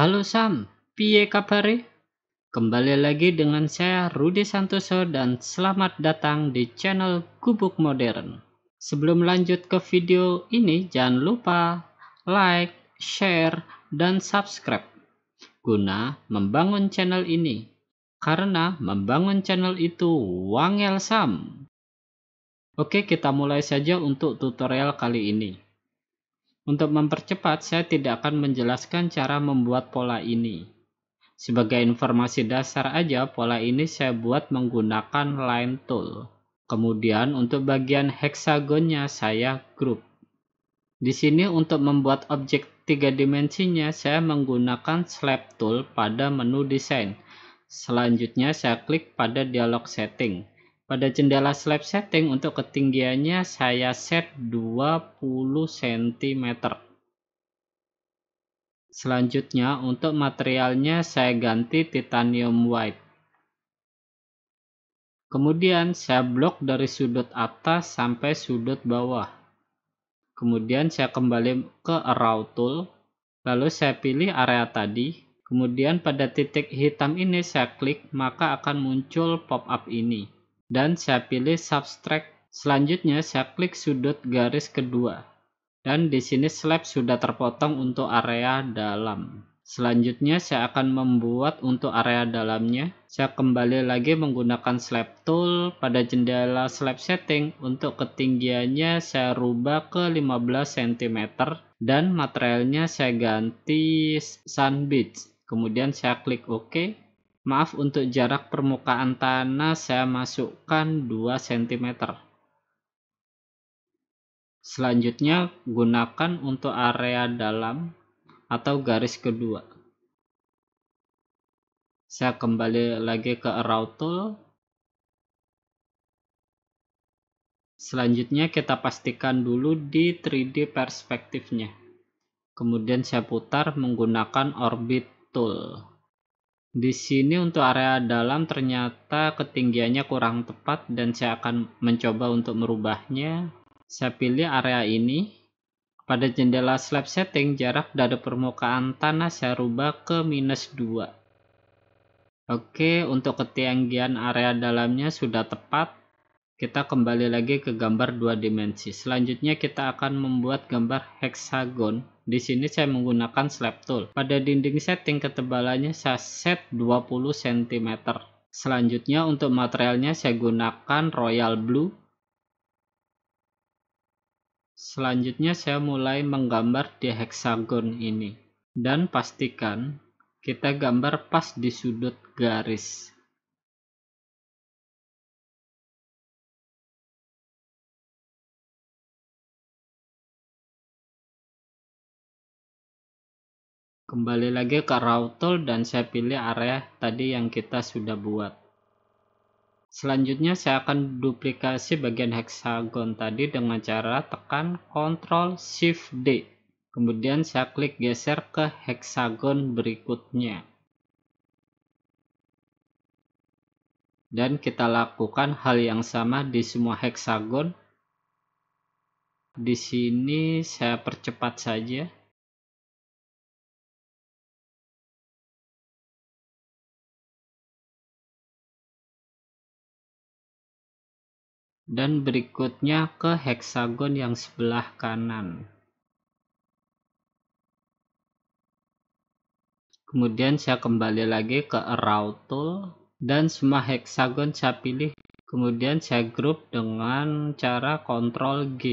Halo Sam, piye kabare? Kembali lagi dengan saya Rudi Santoso dan selamat datang di channel Kubuk Modern. Sebelum lanjut ke video ini, jangan lupa like, share, dan subscribe guna membangun channel ini. Karena membangun channel itu wangel Sam. Oke, kita mulai saja untuk tutorial kali ini. Untuk mempercepat, saya tidak akan menjelaskan cara membuat pola ini. Sebagai informasi dasar aja, pola ini saya buat menggunakan line tool. Kemudian untuk bagian heksagonnya saya group. Di sini untuk membuat objek tiga dimensinya saya menggunakan slab tool pada menu desain. Selanjutnya saya klik pada dialog setting. Pada jendela slab setting untuk ketinggiannya saya set 20 cm. Selanjutnya untuk materialnya saya ganti titanium white. Kemudian saya blok dari sudut atas sampai sudut bawah. Kemudian saya kembali ke Arrow Tool. Lalu saya pilih area tadi. Kemudian pada titik hitam ini saya klik maka akan muncul pop-up ini dan saya pilih subtract. Selanjutnya saya klik sudut garis kedua dan di sini slab sudah terpotong untuk area dalam. Selanjutnya saya akan membuat untuk area dalamnya. Saya kembali lagi menggunakan slab tool pada jendela slab setting untuk ketinggiannya saya rubah ke 15 cm dan materialnya saya ganti sand beach. Kemudian saya klik OK Maaf untuk jarak permukaan tanah saya masukkan 2 cm. Selanjutnya gunakan untuk area dalam atau garis kedua. Saya kembali lagi ke Arrow Tool. Selanjutnya kita pastikan dulu di 3D perspektifnya. Kemudian saya putar menggunakan Orbit Tool. Di sini untuk area dalam ternyata ketinggiannya kurang tepat dan saya akan mencoba untuk merubahnya. Saya pilih area ini. Pada jendela slab setting, jarak dari permukaan tanah saya rubah ke minus 2. Oke, untuk ketinggian area dalamnya sudah tepat. Kita kembali lagi ke gambar dua dimensi. Selanjutnya kita akan membuat gambar heksagon. Di sini saya menggunakan slab tool. Pada dinding setting ketebalannya saya set 20 cm. Selanjutnya untuk materialnya saya gunakan royal blue. Selanjutnya saya mulai menggambar di heksagon ini. Dan pastikan kita gambar pas di sudut garis. kembali lagi ke raw dan saya pilih area tadi yang kita sudah buat selanjutnya saya akan duplikasi bagian hexagon tadi dengan cara tekan Ctrl Shift D kemudian saya klik geser ke hexagon berikutnya dan kita lakukan hal yang sama di semua hexagon di sini saya percepat saja dan berikutnya ke heksagon yang sebelah kanan. Kemudian saya kembali lagi ke Arrow Tool dan semua heksagon saya pilih. Kemudian saya grup dengan cara Ctrl G.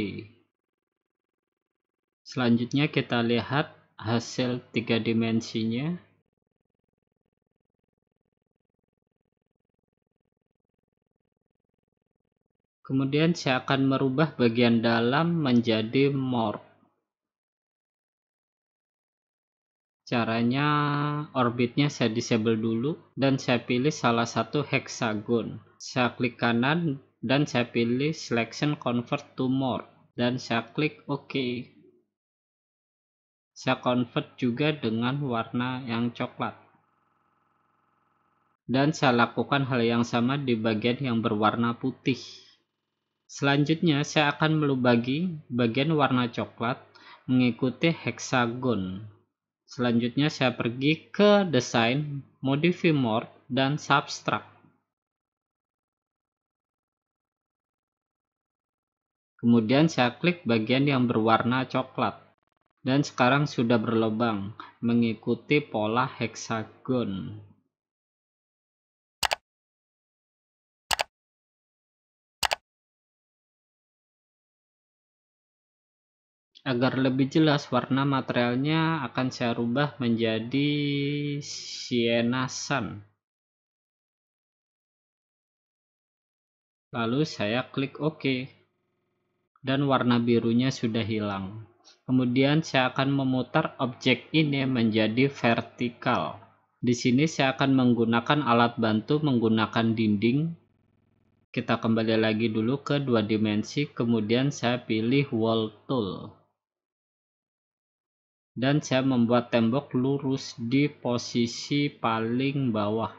Selanjutnya kita lihat hasil tiga dimensinya. Kemudian saya akan merubah bagian dalam menjadi more. Caranya orbitnya saya disable dulu dan saya pilih salah satu hexagon. Saya klik kanan dan saya pilih selection convert to more dan saya klik OK. Saya convert juga dengan warna yang coklat. Dan saya lakukan hal yang sama di bagian yang berwarna putih. Selanjutnya saya akan melubagi bagian warna coklat mengikuti heksagon. Selanjutnya saya pergi ke desain, modify more dan subtract. Kemudian saya klik bagian yang berwarna coklat dan sekarang sudah berlubang mengikuti pola heksagon. Agar lebih jelas warna materialnya akan saya rubah menjadi sienna sun. Lalu saya klik OK dan warna birunya sudah hilang. Kemudian saya akan memutar objek ini menjadi vertikal. Di sini saya akan menggunakan alat bantu menggunakan dinding. Kita kembali lagi dulu ke dua dimensi, kemudian saya pilih wall tool dan saya membuat tembok lurus di posisi paling bawah.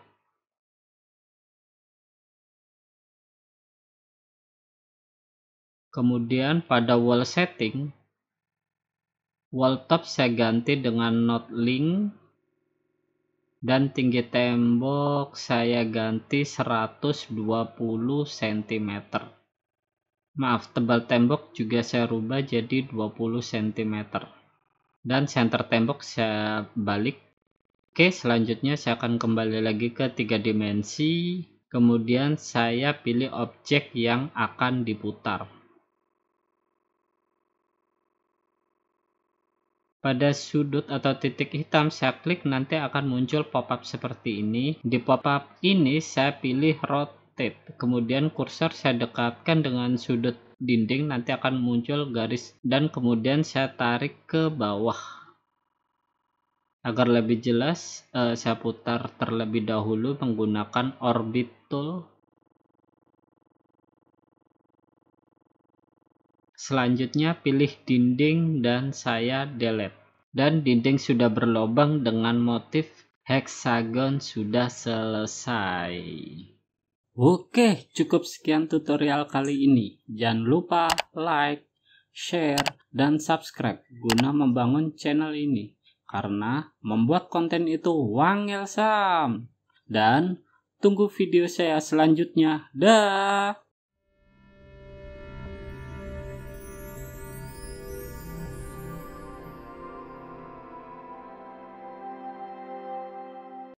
Kemudian pada wall setting, wall top saya ganti dengan not link dan tinggi tembok saya ganti 120 cm. Maaf, tebal tembok juga saya rubah jadi 20 cm dan center tembok saya balik Oke selanjutnya saya akan kembali lagi ke tiga dimensi kemudian saya pilih objek yang akan diputar pada sudut atau titik hitam saya klik nanti akan muncul pop-up seperti ini di pop-up ini saya pilih rotate kemudian kursor saya dekatkan dengan sudut dinding nanti akan muncul garis dan kemudian saya tarik ke bawah agar lebih jelas eh, saya putar terlebih dahulu menggunakan orbit tool selanjutnya pilih dinding dan saya delete dan dinding sudah berlobang dengan motif hexagon sudah selesai Oke, cukup sekian tutorial kali ini. Jangan lupa like, share, dan subscribe guna membangun channel ini. Karena membuat konten itu wangil sam. Dan tunggu video saya selanjutnya. Dah.